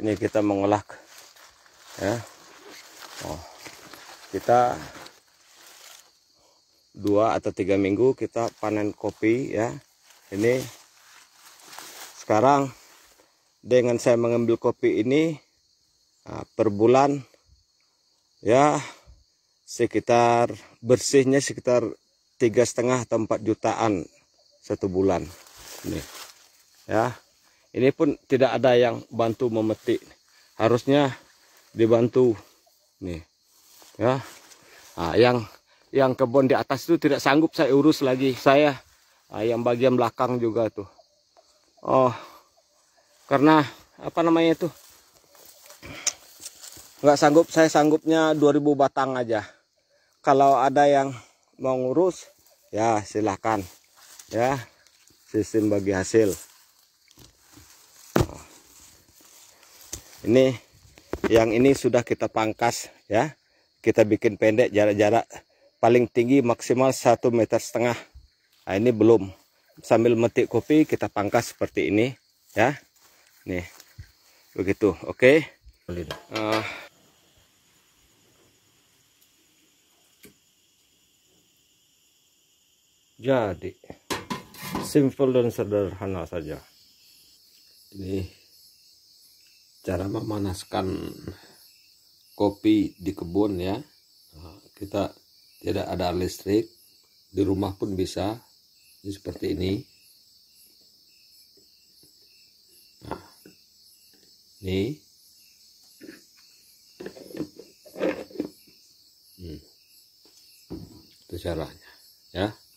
ini kita mengolah, ya oh kita dua atau tiga minggu kita panen kopi ya ini sekarang dengan saya mengambil kopi ini ah, per bulan ya sekitar bersihnya sekitar tiga setengah atau empat jutaan satu bulan Ini, ya ini pun tidak ada yang bantu memetik harusnya dibantu nih ya nah, yang yang kebun di atas itu tidak sanggup saya urus lagi saya nah, yang bagian belakang juga tuh oh karena apa namanya itu nggak sanggup saya sanggupnya 2000 batang aja kalau ada yang mau ngurus ya silahkan ya sistem bagi hasil ini yang ini sudah kita pangkas ya kita bikin pendek jarak-jarak paling tinggi maksimal satu meter setengah nah, ini belum sambil metik kopi kita pangkas seperti ini ya nih begitu oke okay. uh, eh, jadi simple dan sederhana saja ini cara memanaskan kopi di kebun ya nah, kita tidak ada listrik di rumah pun bisa ini seperti ini nah, ini hmm. itu caranya ya